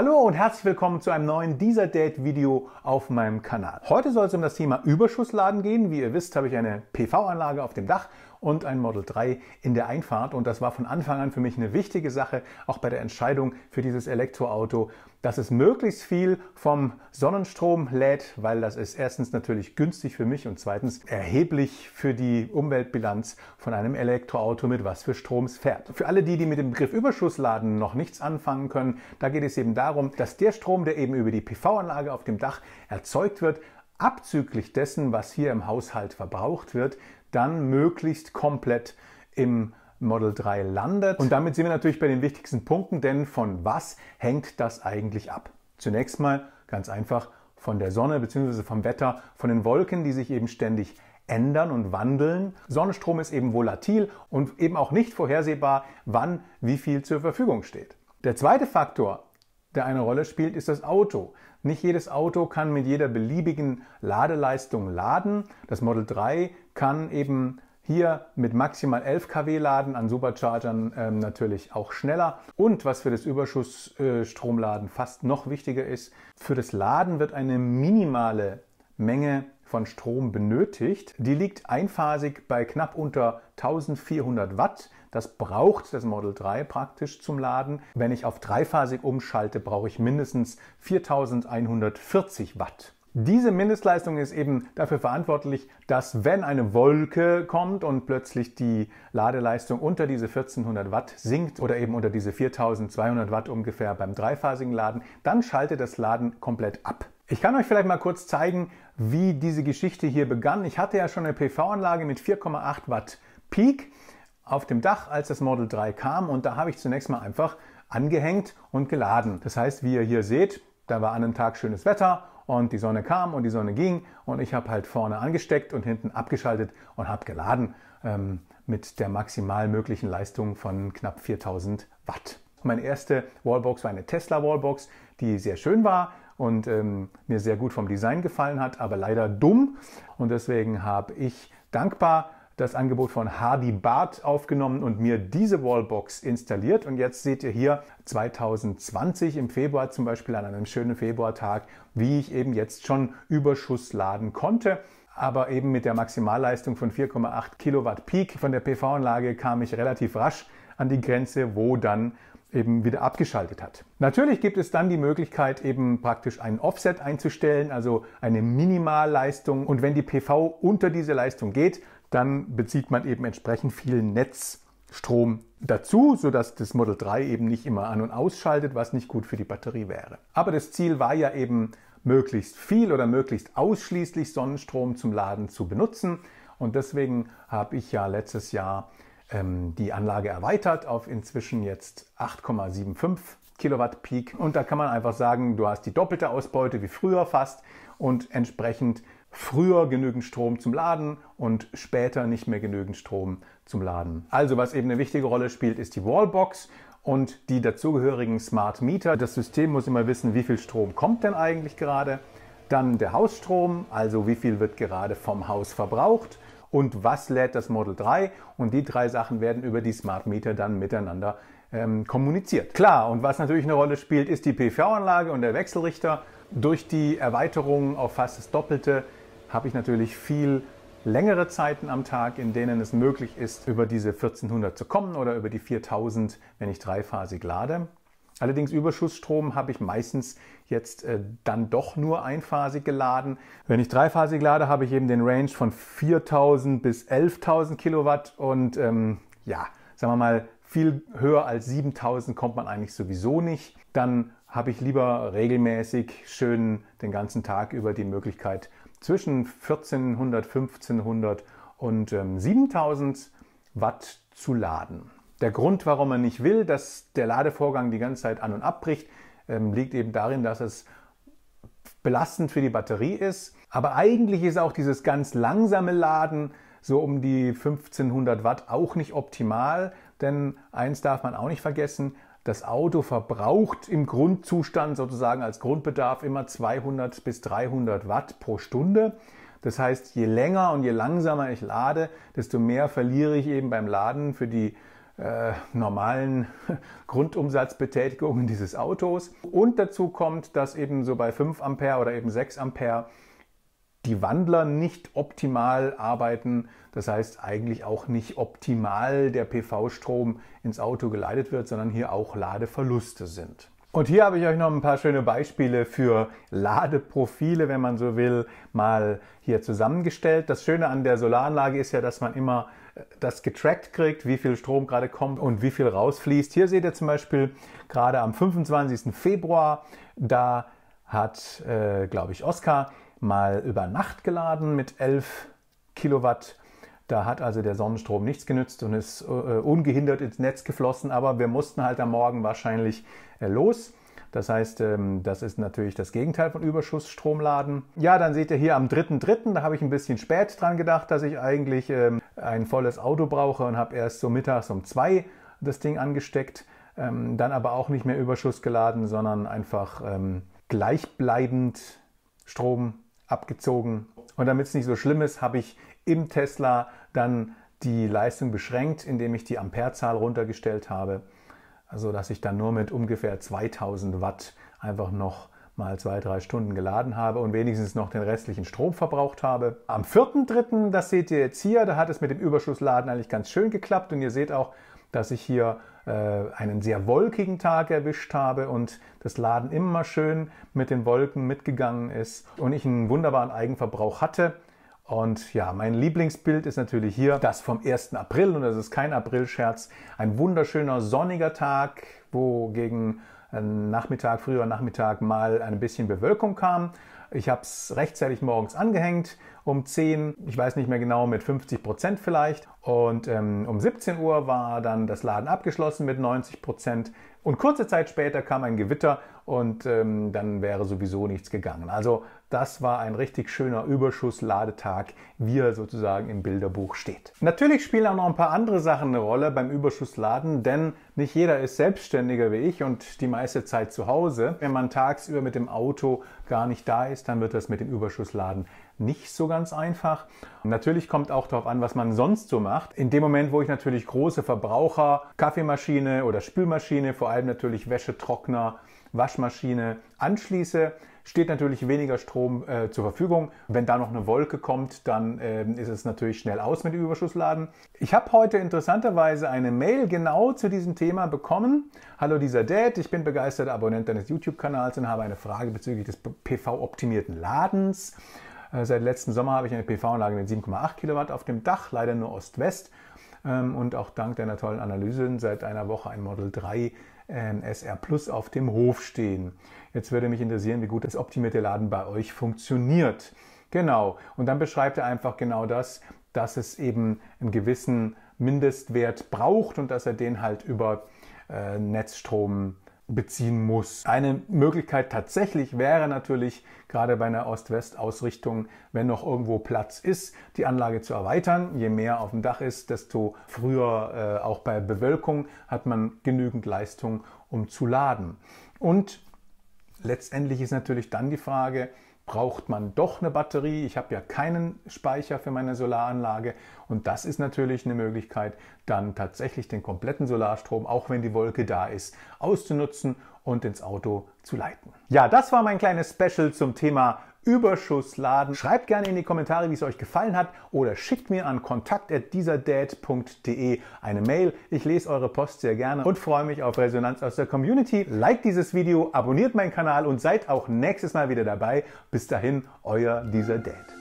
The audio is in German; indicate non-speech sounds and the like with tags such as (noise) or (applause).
Hallo und herzlich willkommen zu einem neuen Dieser Date Video auf meinem Kanal. Heute soll es um das Thema Überschussladen gehen. Wie ihr wisst, habe ich eine PV-Anlage auf dem Dach und ein Model 3 in der Einfahrt. Und das war von Anfang an für mich eine wichtige Sache, auch bei der Entscheidung für dieses Elektroauto, dass es möglichst viel vom Sonnenstrom lädt, weil das ist erstens natürlich günstig für mich und zweitens erheblich für die Umweltbilanz von einem Elektroauto mit was für Strom es fährt. Für alle die, die mit dem Begriff Überschussladen noch nichts anfangen können, da geht es eben darum, dass der Strom, der eben über die PV-Anlage auf dem Dach erzeugt wird, abzüglich dessen, was hier im Haushalt verbraucht wird, dann möglichst komplett im Model 3 landet. Und damit sind wir natürlich bei den wichtigsten Punkten, denn von was hängt das eigentlich ab? Zunächst mal ganz einfach von der Sonne bzw. vom Wetter, von den Wolken, die sich eben ständig ändern und wandeln. Sonnenstrom ist eben volatil und eben auch nicht vorhersehbar, wann wie viel zur Verfügung steht. Der zweite Faktor, der eine Rolle spielt, ist das Auto. Nicht jedes Auto kann mit jeder beliebigen Ladeleistung laden. Das Model 3 kann eben hier mit maximal 11 kW laden, an Superchargern ähm, natürlich auch schneller. Und was für das Überschussstromladen äh, fast noch wichtiger ist, für das Laden wird eine minimale Menge von Strom benötigt. Die liegt einphasig bei knapp unter 1400 Watt. Das braucht das Model 3 praktisch zum Laden. Wenn ich auf dreiphasig umschalte, brauche ich mindestens 4140 Watt. Diese Mindestleistung ist eben dafür verantwortlich, dass wenn eine Wolke kommt und plötzlich die Ladeleistung unter diese 1400 Watt sinkt oder eben unter diese 4200 Watt ungefähr beim dreiphasigen Laden, dann schaltet das Laden komplett ab. Ich kann euch vielleicht mal kurz zeigen, wie diese Geschichte hier begann. Ich hatte ja schon eine PV-Anlage mit 4,8 Watt Peak auf dem Dach, als das Model 3 kam und da habe ich zunächst mal einfach angehängt und geladen. Das heißt, wie ihr hier seht, da war an einem Tag schönes Wetter und die Sonne kam und die Sonne ging und ich habe halt vorne angesteckt und hinten abgeschaltet und habe geladen ähm, mit der maximal möglichen Leistung von knapp 4000 Watt. Meine erste Wallbox war eine Tesla Wallbox, die sehr schön war und ähm, mir sehr gut vom Design gefallen hat, aber leider dumm und deswegen habe ich dankbar das Angebot von Hardy Bart aufgenommen und mir diese Wallbox installiert. Und jetzt seht ihr hier 2020 im Februar zum Beispiel an einem schönen Februartag, wie ich eben jetzt schon Überschuss laden konnte aber eben mit der Maximalleistung von 4,8 Kilowatt Peak von der PV-Anlage kam ich relativ rasch an die Grenze, wo dann eben wieder abgeschaltet hat. Natürlich gibt es dann die Möglichkeit, eben praktisch einen Offset einzustellen, also eine Minimalleistung. Und wenn die PV unter diese Leistung geht, dann bezieht man eben entsprechend viel Netzstrom dazu, sodass das Model 3 eben nicht immer an und ausschaltet, was nicht gut für die Batterie wäre. Aber das Ziel war ja eben, möglichst viel oder möglichst ausschließlich Sonnenstrom zum Laden zu benutzen. Und deswegen habe ich ja letztes Jahr ähm, die Anlage erweitert auf inzwischen jetzt 8,75 Kilowatt Peak. Und da kann man einfach sagen, du hast die doppelte Ausbeute wie früher fast und entsprechend früher genügend Strom zum Laden und später nicht mehr genügend Strom zum Laden. Also was eben eine wichtige Rolle spielt, ist die Wallbox und die dazugehörigen Smart Meter. Das System muss immer wissen, wie viel Strom kommt denn eigentlich gerade. Dann der Hausstrom, also wie viel wird gerade vom Haus verbraucht und was lädt das Model 3. Und die drei Sachen werden über die Smart Meter dann miteinander ähm, kommuniziert. Klar, und was natürlich eine Rolle spielt, ist die PV-Anlage und der Wechselrichter. Durch die Erweiterung auf fast das Doppelte habe ich natürlich viel längere Zeiten am Tag, in denen es möglich ist, über diese 1400 zu kommen oder über die 4000, wenn ich dreiphasig lade. Allerdings Überschussstrom habe ich meistens jetzt äh, dann doch nur einphasig geladen. Wenn ich dreiphasig lade, habe ich eben den Range von 4000 bis 11.000 Kilowatt und ähm, ja, sagen wir mal, viel höher als 7000 kommt man eigentlich sowieso nicht. Dann habe ich lieber regelmäßig schön den ganzen Tag über die Möglichkeit, zwischen 1400, 1500 und ähm, 7000 Watt zu laden. Der Grund, warum man nicht will, dass der Ladevorgang die ganze Zeit an und abbricht, ähm, liegt eben darin, dass es belastend für die Batterie ist. Aber eigentlich ist auch dieses ganz langsame Laden so um die 1500 Watt auch nicht optimal, denn eins darf man auch nicht vergessen, das Auto verbraucht im Grundzustand sozusagen als Grundbedarf immer 200 bis 300 Watt pro Stunde. Das heißt, je länger und je langsamer ich lade, desto mehr verliere ich eben beim Laden für die äh, normalen (laughs) Grundumsatzbetätigungen dieses Autos. Und dazu kommt, dass eben so bei 5 Ampere oder eben 6 Ampere die Wandler nicht optimal arbeiten, das heißt eigentlich auch nicht optimal der PV-Strom ins Auto geleitet wird, sondern hier auch Ladeverluste sind. Und hier habe ich euch noch ein paar schöne Beispiele für Ladeprofile, wenn man so will, mal hier zusammengestellt. Das Schöne an der Solaranlage ist ja, dass man immer äh, das getrackt kriegt, wie viel Strom gerade kommt und wie viel rausfließt. Hier seht ihr zum Beispiel gerade am 25. Februar, da hat, äh, glaube ich, Oskar mal über Nacht geladen mit 11 Kilowatt da hat also der Sonnenstrom nichts genützt und ist äh, ungehindert ins Netz geflossen, aber wir mussten halt am Morgen wahrscheinlich äh, los. Das heißt, ähm, das ist natürlich das Gegenteil von Überschussstromladen. Ja, dann seht ihr hier am 3.3., da habe ich ein bisschen spät dran gedacht, dass ich eigentlich ähm, ein volles Auto brauche und habe erst so mittags um zwei das Ding angesteckt, ähm, dann aber auch nicht mehr Überschuss geladen, sondern einfach ähm, gleichbleibend Strom abgezogen und damit es nicht so schlimm ist, habe ich im Tesla dann die Leistung beschränkt, indem ich die Amperezahl runtergestellt habe, also dass ich dann nur mit ungefähr 2000 Watt einfach noch mal zwei, drei Stunden geladen habe und wenigstens noch den restlichen Strom verbraucht habe. Am 4.3., das seht ihr jetzt hier, da hat es mit dem Überschussladen eigentlich ganz schön geklappt und ihr seht auch, dass ich hier äh, einen sehr wolkigen Tag erwischt habe und das Laden immer schön mit den Wolken mitgegangen ist und ich einen wunderbaren Eigenverbrauch hatte. Und ja, mein Lieblingsbild ist natürlich hier das vom 1. April und das ist kein Aprilscherz. Ein wunderschöner sonniger Tag, wo gegen äh, Nachmittag, früher Nachmittag mal ein bisschen Bewölkung kam. Ich habe es rechtzeitig morgens angehängt um 10, ich weiß nicht mehr genau, mit 50 Prozent vielleicht. Und ähm, um 17 Uhr war dann das Laden abgeschlossen mit 90 Prozent. Und kurze Zeit später kam ein Gewitter und ähm, dann wäre sowieso nichts gegangen. Also das war ein richtig schöner Überschussladetag, wie er sozusagen im Bilderbuch steht. Natürlich spielen auch noch ein paar andere Sachen eine Rolle beim Überschussladen, denn nicht jeder ist selbstständiger wie ich und die meiste Zeit zu Hause. Wenn man tagsüber mit dem Auto gar nicht da ist, dann wird das mit dem Überschussladen nicht so ganz einfach. Natürlich kommt auch darauf an, was man sonst so macht. In dem Moment, wo ich natürlich große Verbraucher, Kaffeemaschine oder Spülmaschine, vor allem natürlich Wäschetrockner, Waschmaschine anschließe, steht natürlich weniger Strom äh, zur Verfügung. Wenn da noch eine Wolke kommt, dann äh, ist es natürlich schnell aus mit dem Überschussladen. Ich habe heute interessanterweise eine Mail genau zu diesem Thema bekommen. Hallo dieser Dad, ich bin begeisterter Abonnent deines YouTube-Kanals und habe eine Frage bezüglich des PV-optimierten Ladens. Äh, seit letztem Sommer habe ich eine PV-Anlage mit 7,8 Kilowatt auf dem Dach, leider nur Ost-West. Ähm, und auch dank deiner tollen Analysen seit einer Woche ein Model 3 ähm, SR Plus auf dem Hof stehen. Jetzt würde mich interessieren, wie gut das optimierte Laden bei euch funktioniert. Genau. Und dann beschreibt er einfach genau das, dass es eben einen gewissen Mindestwert braucht und dass er den halt über äh, Netzstrom beziehen muss. Eine Möglichkeit tatsächlich wäre natürlich, gerade bei einer Ost-West-Ausrichtung, wenn noch irgendwo Platz ist, die Anlage zu erweitern. Je mehr auf dem Dach ist, desto früher äh, auch bei Bewölkung hat man genügend Leistung, um zu laden. Und letztendlich ist natürlich dann die Frage, braucht man doch eine Batterie. Ich habe ja keinen Speicher für meine Solaranlage. Und das ist natürlich eine Möglichkeit, dann tatsächlich den kompletten Solarstrom, auch wenn die Wolke da ist, auszunutzen und ins Auto zu leiten. Ja, das war mein kleines Special zum Thema Überschussladen. Schreibt gerne in die Kommentare, wie es euch gefallen hat oder schickt mir an kontakt.dieserdad.de eine Mail. Ich lese eure Post sehr gerne und freue mich auf Resonanz aus der Community. Like dieses Video, abonniert meinen Kanal und seid auch nächstes Mal wieder dabei. Bis dahin, euer Dieser Dad.